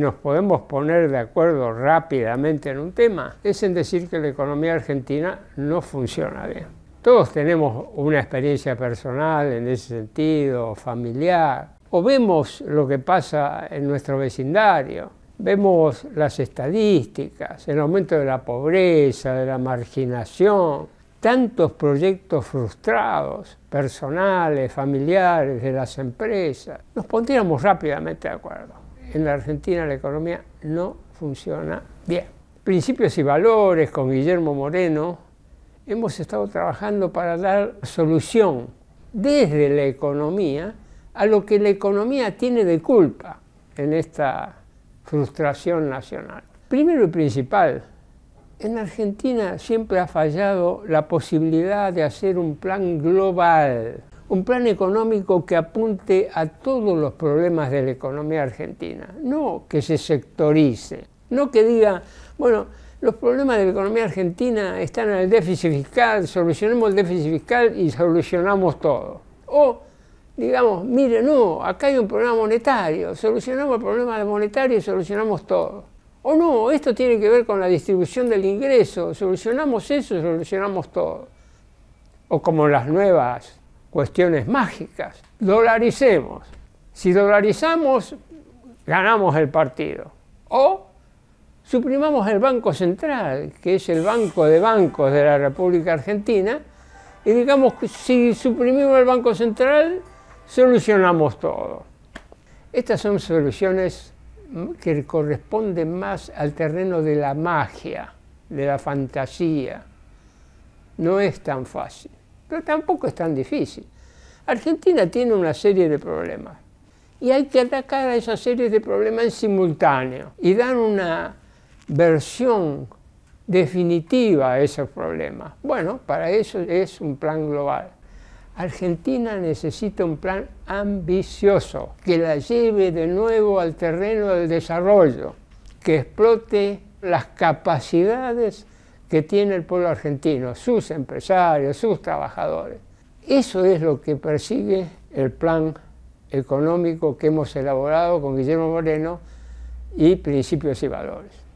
nos podemos poner de acuerdo rápidamente en un tema, es en decir que la economía argentina no funciona bien. Todos tenemos una experiencia personal en ese sentido, familiar, o vemos lo que pasa en nuestro vecindario, vemos las estadísticas, el aumento de la pobreza, de la marginación, tantos proyectos frustrados, personales, familiares, de las empresas. Nos pondríamos rápidamente de acuerdo en la Argentina la economía no funciona bien. Principios y valores con Guillermo Moreno hemos estado trabajando para dar solución desde la economía a lo que la economía tiene de culpa en esta frustración nacional. Primero y principal, en Argentina siempre ha fallado la posibilidad de hacer un plan global un plan económico que apunte a todos los problemas de la economía argentina, no que se sectorice, no que diga, bueno, los problemas de la economía argentina están en el déficit fiscal, solucionemos el déficit fiscal y solucionamos todo. O digamos, mire, no, acá hay un problema monetario, solucionamos el problema monetario y solucionamos todo. O no, esto tiene que ver con la distribución del ingreso, solucionamos eso, y solucionamos todo. O como las nuevas cuestiones mágicas. Dolaricemos. Si dolarizamos, ganamos el partido. O suprimamos el Banco Central, que es el banco de bancos de la República Argentina, y digamos que si suprimimos el Banco Central, solucionamos todo. Estas son soluciones que corresponden más al terreno de la magia, de la fantasía. No es tan fácil pero tampoco es tan difícil. Argentina tiene una serie de problemas y hay que atacar a esa serie de problemas en simultáneo y dar una versión definitiva a esos problemas. Bueno, para eso es un plan global. Argentina necesita un plan ambicioso que la lleve de nuevo al terreno del desarrollo, que explote las capacidades que tiene el pueblo argentino, sus empresarios, sus trabajadores. Eso es lo que persigue el plan económico que hemos elaborado con Guillermo Moreno y principios y valores.